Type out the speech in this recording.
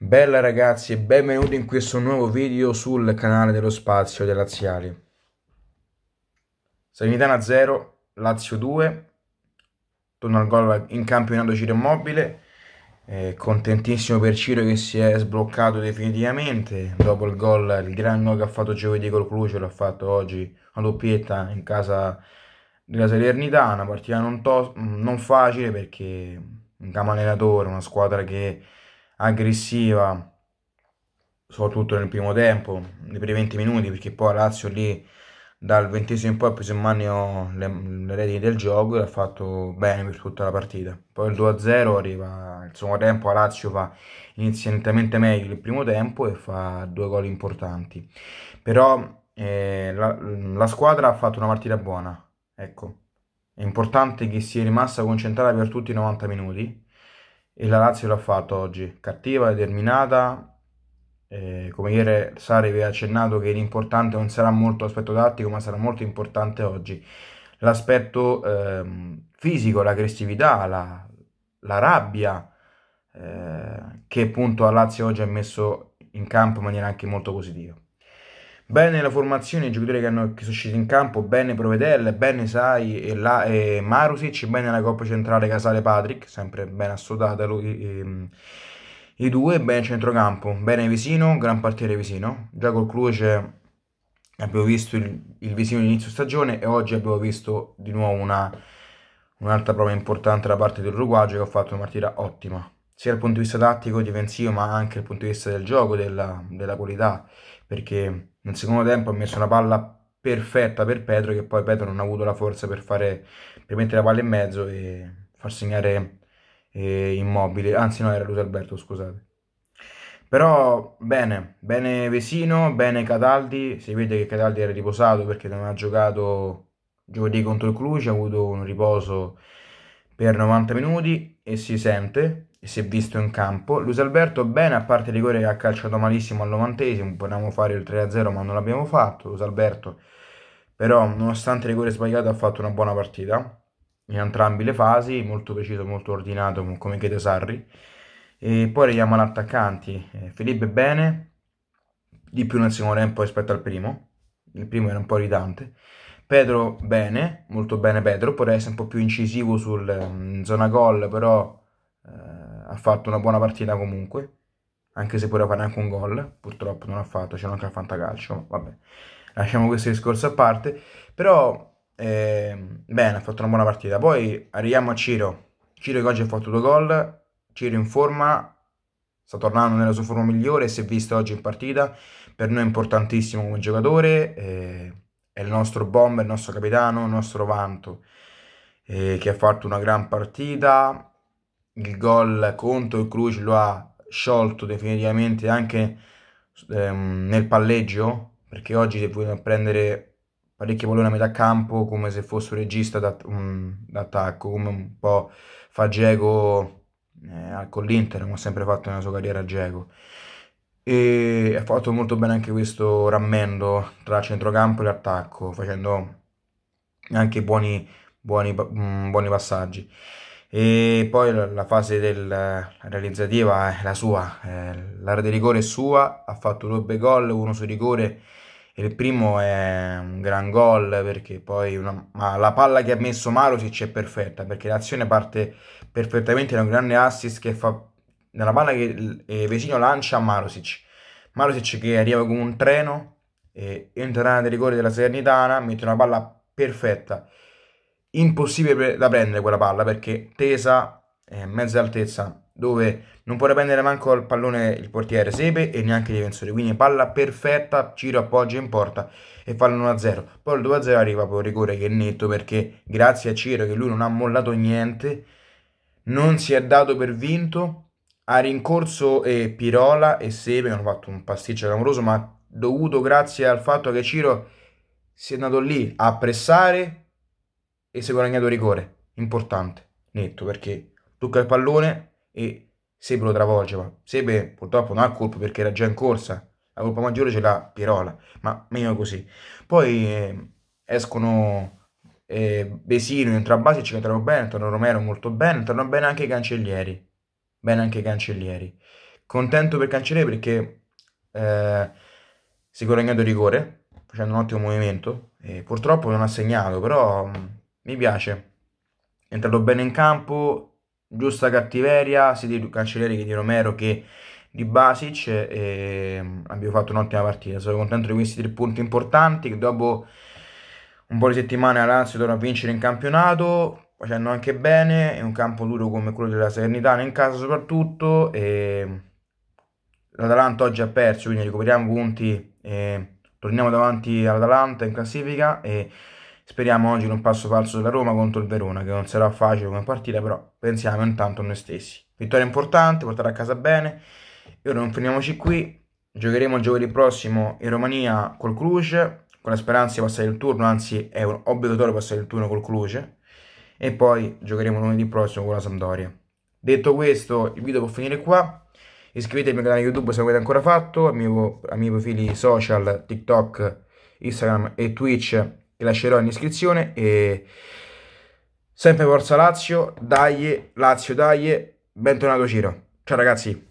Bella ragazzi e benvenuti in questo nuovo video sul canale dello spazio dei laziali. Salernitana 0, Lazio 2, torna al gol in campionato Ciro Immobile, eh, contentissimo per Ciro che si è sbloccato definitivamente dopo il gol, il gran gol che ha fatto giovedì col Clucio, l'ha fatto oggi a doppietta in casa della Salernitana, partita non, non facile perché un camanellatore, una squadra che aggressiva, soprattutto nel primo tempo, nei primi 20 minuti, perché poi Lazio lì dal ventesimo in poi ha preso in mano le, le redini del gioco e ha fatto bene per tutta la partita. Poi il 2-0 arriva il secondo tempo, a Lazio fa inizialmente meglio il primo tempo e fa due gol importanti. Però eh, la, la, squadra ha fatto una partita buona, ecco. È importante che sia rimasta concentrata per tutti i 90 minuti e la Lazio l'ha fatto oggi, cattiva, determinata, eh, come ieri Sari vi ha accennato che l'importante non sarà molto l'aspetto tattico ma sarà molto importante oggi l'aspetto ehm, fisico, l'aggressività, la, la rabbia eh, che appunto la Lazio oggi ha messo in campo in maniera anche molto positiva. Bene la formazione, i giocatori che, hanno, che sono usciti in campo, bene Provedel, bene Sai e, la, e Marusic, bene la coppa centrale Casale Patrick, sempre ben assodata lui, e, ehm, i due, bene centrocampo, bene Visino, gran partire Visino. Già col Cluce abbiamo visto il, il Visino all'inizio stagione e oggi abbiamo visto di nuovo una, un'altra prova importante da parte del Ruguagio che ha fatto una partita ottima sia dal punto di vista tattico, difensivo, ma anche dal punto di vista del gioco, della, della qualità, perché nel secondo tempo ha messo una palla perfetta per Petro che poi Petro non ha avuto la forza per, fare, per mettere la palla in mezzo e far segnare eh, Immobile. Anzi no, era Luis Alberto, scusate. Però bene, bene Vesino, bene Cataldi, si vede che Cataldi era riposato perché non ha giocato giovedì contro il Cluj, ha avuto un riposo per 90 minuti e si sente e si è visto in campo. Luis Alberto bene, a parte il rigore che ha calciato malissimo al 90 esimo potevamo fare il 3-0 ma non l'abbiamo fatto. Luis Alberto però nonostante il rigore sbagliato ha fatto una buona partita in entrambe le fasi, molto preciso, molto ordinato come chiede Sarri. E poi arriviamo agli attaccanti. Eh, bene, di più nel secondo tempo rispetto al primo. Il primo era un po' ridante. Pedro bene, molto bene Pedro, poteva essere un po' più incisivo sul mm, zona gol, però eh, ha fatto una buona partita comunque, anche se poteva fare anche un gol, purtroppo non ha fatto, c'era anche a fantacalcio, vabbè, lasciamo questo discorso a parte, però eh, bene, ha fatto una buona partita. Poi arriviamo a Ciro, Ciro che oggi ha fatto due gol, Ciro in forma, sta tornando nella sua forma migliore, si è visto oggi in partita, per noi è importantissimo come giocatore. Eh, è il nostro bomber, il nostro capitano, il nostro vanto, eh, che ha fatto una gran partita, il gol contro il Cruz lo ha sciolto definitivamente anche ehm, nel palleggio, perché oggi si può prendere parecchi palloni a metà campo come se fosse un regista d'att- um, d'attacco, come un po' fa Dzeko eh, con l'Inter, come ha sempre fatto nella sua carriera Dzeko e ha fatto molto bene anche questo rammendo tra centrocampo e attacco, facendo anche buoni, buoni, mm, buoni passaggi. E poi la fase del, realizzativa è la sua, l'area di rigore è sua, ha fatto due gol, uno su rigore e il primo è un gran gol perché poi una, la palla che ha messo Marosic è perfetta perché l'azione parte perfettamente da un grande assist che fa nella palla che eh, Vecino lancia a Marosic. Marosic che arriva come un treno, eh, entra nell'area di rigore della Sernitana, mette una palla perfetta. Impossibile pre- da prendere quella palla perché tesa, eh, mezza altezza, dove non può prendere manco il pallone il portiere Sepe e neanche il difensore. Quindi palla perfetta, giro appoggia in porta e fa l'1-0. Poi il 2-0 arriva poi il rigore che è netto perché grazie a Ciro che lui non ha mollato niente, non si è dato per vinto a rincorso e Pirola e Sebe hanno fatto un pasticcio clamoroso, ma dovuto grazie al fatto che Ciro si è andato lì a pressare e si è guadagnato rigore. Importante, netto, perché tocca il pallone e Sebe lo travolgeva. Sebe purtroppo non ha colpo perché era già in corsa, la colpa maggiore ce l'ha Pirola, ma meno così. Poi eh, escono eh, Besino, entra a base, ci entrano bene, entrano Romero molto bene, entrano bene anche i cancellieri bene anche Cancellieri. Contento per Cancellieri perché eh, si guadagna di rigore, facendo un ottimo movimento, e purtroppo non ha segnato, però mh, mm, mi piace. È entrato bene in campo, giusta cattiveria, sia di Cancellieri che di Romero che di Basic e mm, abbiamo fatto un'ottima partita. Sono contento di questi tre punti importanti che dopo un po' di settimane la Lazio torna a vincere in campionato facendo anche bene, è un campo duro come quello della Salernitana in casa soprattutto, e l'Atalanta oggi ha perso, quindi recuperiamo punti, e torniamo davanti all'Atalanta in classifica e speriamo oggi in un passo falso della Roma contro il Verona, che non sarà facile come partita, però pensiamo intanto a noi stessi. Vittoria importante, portare a casa bene, e ora non fermiamoci qui, giocheremo giovedì prossimo in Romania col Cluj, con la speranza di passare il turno, anzi è obbligatorio passare il turno col Cluj, e poi giocheremo lunedì prossimo con la Sampdoria. Detto questo, il video può finire qua. Iscrivetevi al mio canale YouTube se non l'avete ancora fatto, ai miei, ai miei profili social, TikTok, Instagram e Twitch che lascerò in iscrizione. E sempre Forza Lazio, dai, Lazio, dai, bentornato Ciro. Ciao ragazzi.